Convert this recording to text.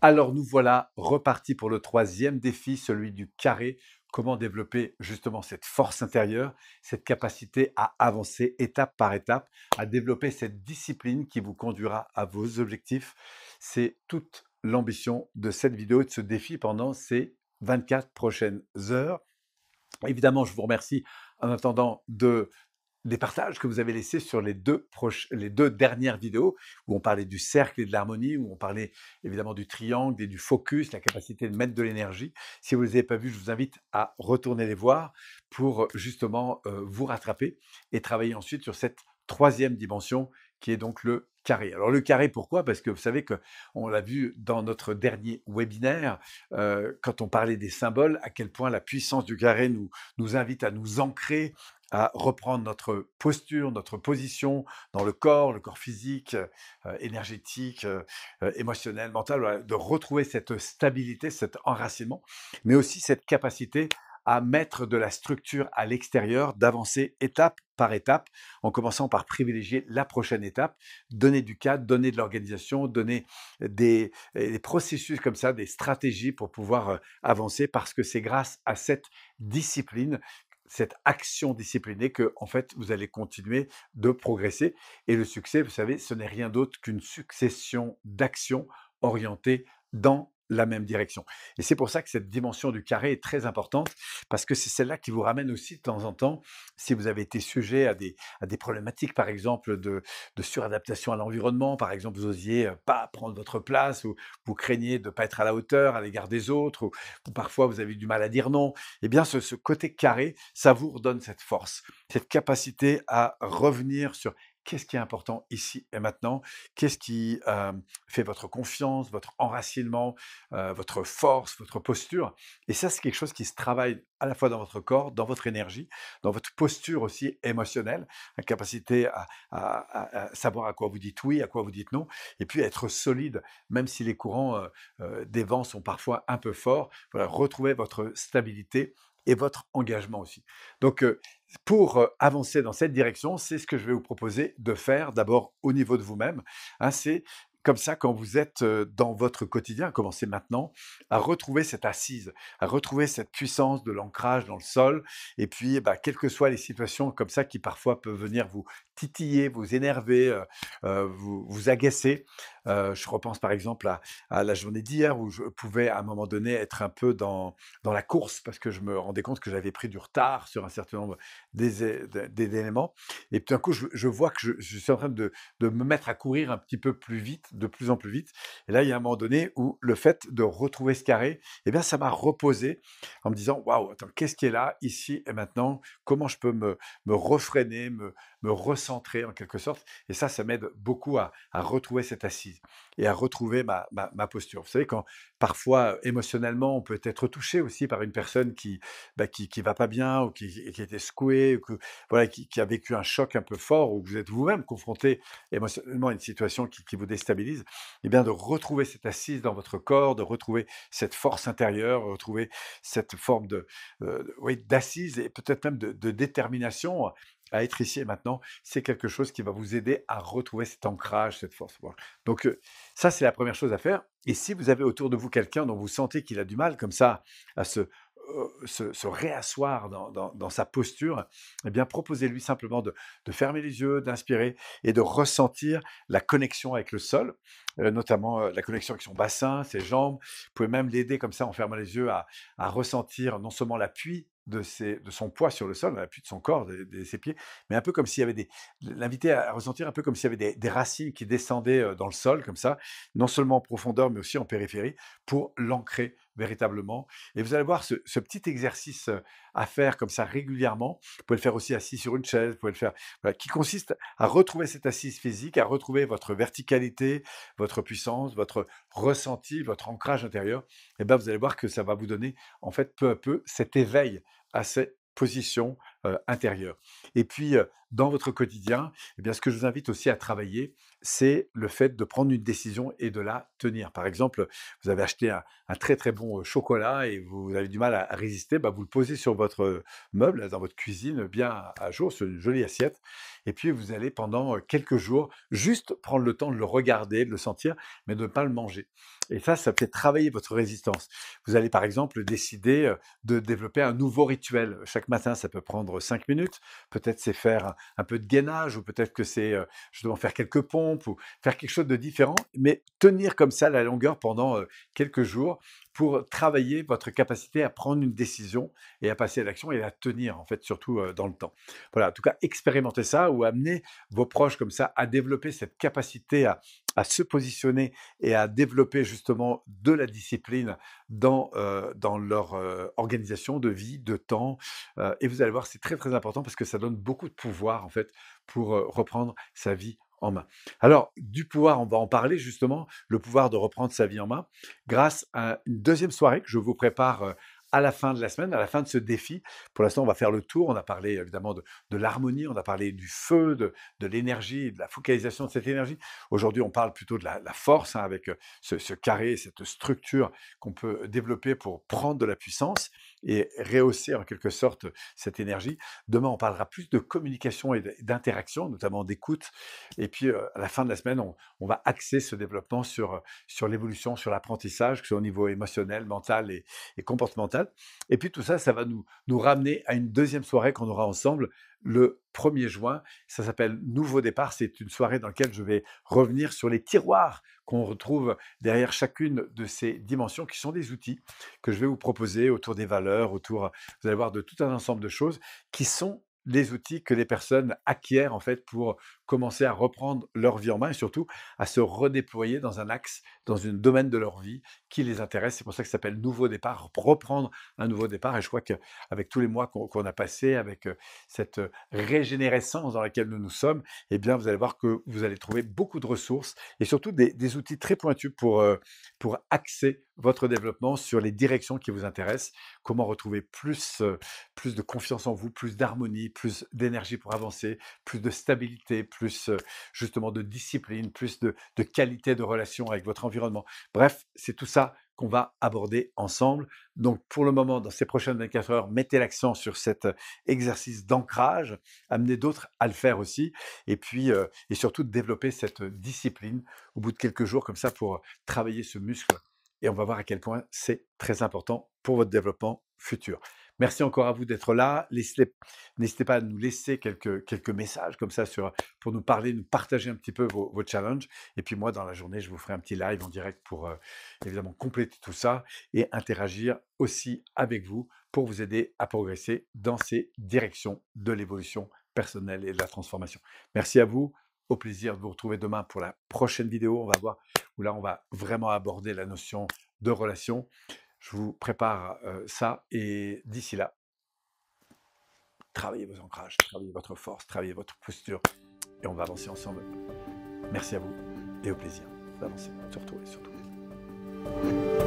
Alors nous voilà repartis pour le troisième défi, celui du carré. Comment développer justement cette force intérieure, cette capacité à avancer étape par étape, à développer cette discipline qui vous conduira à vos objectifs. C'est toute l'ambition de cette vidéo et de ce défi pendant ces 24 prochaines heures. Évidemment, je vous remercie en attendant de des partages que vous avez laissés sur les deux, les deux dernières vidéos, où on parlait du cercle et de l'harmonie, où on parlait évidemment du triangle et du focus, la capacité de mettre de l'énergie. Si vous ne les avez pas vus, je vous invite à retourner les voir pour justement euh, vous rattraper et travailler ensuite sur cette troisième dimension qui est donc le carré. Alors le carré, pourquoi Parce que vous savez que on l'a vu dans notre dernier webinaire, euh, quand on parlait des symboles, à quel point la puissance du carré nous, invite à nous ancrer, à reprendre notre posture, notre position dans le corps, le corps physique, euh, énergétique, euh, émotionnel, mental, de retrouver cette stabilité, cet enracinement, mais aussi cette capacité à mettre de la structure à l'extérieur, d'avancer étape par étape, en commençant par privilégier la prochaine étape, donner du cadre, donner de l'organisation, donner des, processus comme ça, des stratégies pour pouvoir euh, avancer, parce que c'est grâce à cette discipline cette action disciplinée que, en fait, vous allez continuer de progresser. Et le succès, vous savez, ce n'est rien d'autre qu'une succession d'actions orientées dans la même direction. Et c'est pour ça que cette dimension du carré est très importante, parce que c'est celle-là qui vous ramène aussi de temps en temps, si vous avez été sujet à des, problématiques, par exemple, de, suradaptation à l'environnement, par exemple, vous osiez euh, pas prendre votre place, ou vous craignez de ne pas être à la hauteur à l'égard des autres, ou, parfois vous avez du mal à dire non, eh bien ce, ce côté carré, ça vous redonne cette force, cette capacité à revenir sur qu'est-ce qui est important ici et maintenant, qu'est-ce qui fait votre confiance, votre enracinement, votre force, votre posture. Et ça, c'est quelque chose qui se travaille à la fois dans votre corps, dans votre énergie, dans votre posture aussi émotionnelle, la capacité à, savoir à quoi vous dites oui, à quoi vous dites non, et puis être solide, même si les courants des vents sont parfois un peu forts. Voilà, retrouver votre stabilité et votre engagement aussi. Donc, pour avancer dans cette direction, c'est ce que je vais vous proposer de faire d'abord au niveau de vous-même. Hein, c'est comme ça, quand vous êtes dans votre quotidien, commencez maintenant à retrouver cette assise, à retrouver cette puissance de l'ancrage dans le sol. Et puis, bah, quelles que soient les situations comme ça qui parfois peuvent venir vous titiller, vous énerver, euh, euh, vous, vous, agacer. Euh, je repense par exemple à, la journée d'hier où je pouvais à un moment donné être un peu dans, dans la course parce que je me rendais compte que j'avais pris du retard sur un certain nombre d'éléments. Et tout d'un coup, je, vois que je, suis en train de, de me mettre à courir un petit peu plus vite, de plus en plus vite. Et là, il y a un moment donné où le fait de retrouver ce carré, eh bien, ça m'a reposé en me disant, waouh, attends, qu'est-ce qui est là, ici et maintenant Comment je peux me, me refrainer, me, me ressentir centré, en quelque sorte. Et ça, ça m'aide beaucoup à, retrouver cette assise et à retrouver ma, ma, posture. Vous savez, quand parfois émotionnellement, on peut être touché aussi par une personne qui bah, qui, qui, va pas bien ou qui, qui était secouée, ou que, voilà, qui, a vécu un choc un peu fort, ou que vous êtes vous-même confronté émotionnellement à une situation qui, qui vous déstabilise. Et eh bien, de retrouver cette assise dans votre corps, de retrouver cette force intérieure, retrouver cette forme de, euh, d'assise et peut-être même de détermination à être ici et maintenant, c'est quelque chose qui va vous aider à retrouver cet ancrage, cette force. Donc ça, c'est la première chose à faire. Et si vous avez autour de vous quelqu'un dont vous sentez qu'il a du mal comme ça à se, réasseoir dans, sa posture, eh bien proposez-lui simplement de, fermer les yeux, d'inspirer et de ressentir la connexion avec le sol, notamment la connexion avec son bassin, ses jambes. Vous pouvez même l'aider comme ça en fermant les yeux à, à ressentir non seulement l'appui de, son poids sur le sol, l'appui de son corps, de, de, ses pieds, mais un peu comme s'il y avait des. L'inviter à ressentir un peu comme s'il y avait des, des, racines qui descendaient euh, dans le sol, comme ça, non seulement en profondeur, mais aussi en périphérie, pour l'ancrer véritablement. Et vous allez voir ce, petit exercice à faire comme ça régulièrement. Vous pouvez le faire aussi assis sur une chaise, vous pouvez le faire, qui consiste à retrouver cette assise physique, à retrouver votre verticalité, votre puissance, votre ressenti, votre ancrage intérieur. Et bien, vous allez voir que ça va vous donner, en fait, peu à peu, cet éveil à cette position euh, intérieur. Et puis, euh, dans votre quotidien, eh bien, ce que je vous invite aussi à travailler, c'est le fait de prendre une décision et de la tenir. Par exemple, vous avez acheté un, très très bon euh, chocolat et vous avez du mal à, résister, bah, vous le posez sur votre meuble, dans votre cuisine, bien à jour, sur une jolie assiette. Et puis, vous allez pendant quelques jours juste prendre le temps de le regarder, de le sentir, mais de ne pas le manger. Et ça, ça fait travailler votre résistance. Vous allez par exemple décider de développer un nouveau rituel. Chaque matin, ça peut prendre cinq minutes. Peut-être c'est faire un peu de gainage, ou peut-être que c'est euh, justement faire quelques pompes, ou faire quelque chose de différent, mais tenir comme ça la longueur pendant euh, quelques jours pour travailler votre capacité à prendre une décision et à passer à l'action et à tenir, en fait, surtout dans le temps. Voilà, en tout cas, expérimenter ça ou amener vos proches comme ça à développer cette capacité à, se positionner et à développer justement de la discipline dans, leur organisation de vie, de temps. et vous allez voir, c'est très très important parce que ça donne beaucoup de pouvoir en fait pour reprendre sa vie main. Alors, du pouvoir, on va en parler justement, le pouvoir de reprendre sa vie en main, grâce à une deuxième soirée que je vous prépare euh, à la fin de la semaine, à la fin de ce défi. Pour l'instant, on va faire le tour. On a parlé évidemment de, l'harmonie, on a parlé du feu, de, l'énergie, de la focalisation de cette énergie. Aujourd'hui, on parle plutôt de la, force, hein, avec euh, ce, carré, cette structure qu'on peut développer pour prendre de la puissance et rehausser en quelque sorte cette énergie. Demain, on parlera plus de communication et d'interaction, notamment d'écoute. Et puis, euh, à la fin de la semaine, on, va axer ce développement sur, sur l'évolution, sur l'apprentissage, que ce soit au niveau émotionnel, mental et comportemental et puis tout ça, ça va nous ramener à une deuxième soirée qu'on aura ensemble le 1er juin. Ça s'appelle Nouveau départ. C'est une soirée dans laquelle je vais revenir sur les tiroirs qu'on retrouve derrière chacune de ces dimensions qui sont des outils que je vais vous proposer autour des valeurs, autour, vous allez voir, de tout un ensemble de choses qui sont les outils que les personnes acquièrent en fait pour commencer à reprendre leur vie en main et surtout à se redéployer dans un axe, dans un domaine de leur vie qui les intéresse. C'est pour ça que ça s'appelle Nouveau Départ, reprendre un nouveau départ. Et je crois qu'avec tous les mois qu'on a passé, avec euh, cette euh, régénérescence dans laquelle nous nous sommes, eh bien, vous allez voir que vous allez trouver beaucoup de ressources et surtout des, outils très pointus pour, euh, pour axer votre développement sur les directions qui vous intéressent, comment retrouver plus, plus de confiance en vous, plus d'harmonie, plus d'énergie pour avancer, plus de stabilité, plus plus justement de discipline, plus de, qualité de relation avec votre environnement. Bref, c'est tout ça qu'on va aborder ensemble. Donc pour le moment, dans ces prochaines 24 heures, mettez l'accent sur cet exercice d'ancrage, amenez d'autres à le faire aussi, et puis et surtout développer cette discipline au bout de quelques jours comme ça pour travailler ce muscle. Et on va voir à quel point c'est très important pour votre développement futur. Merci encore à vous d'être là. N'hésitez pas à nous laisser quelques, quelques messages comme ça sur, pour nous parler, nous partager un petit peu vos, vos challenges. Et puis moi, dans la journée, je vous ferai un petit live en direct pour euh, évidemment compléter tout ça et interagir aussi avec vous pour vous aider à progresser dans ces directions de l'évolution personnelle et de la transformation. Merci à vous. Au plaisir de vous retrouver demain pour la prochaine vidéo. On va voir où là, on va vraiment aborder la notion de relation. Je vous prépare ça et d'ici là, travaillez vos ancrages, travaillez votre force, travaillez votre posture et on va avancer ensemble. Merci à vous et au plaisir d'avancer, surtout et surtout.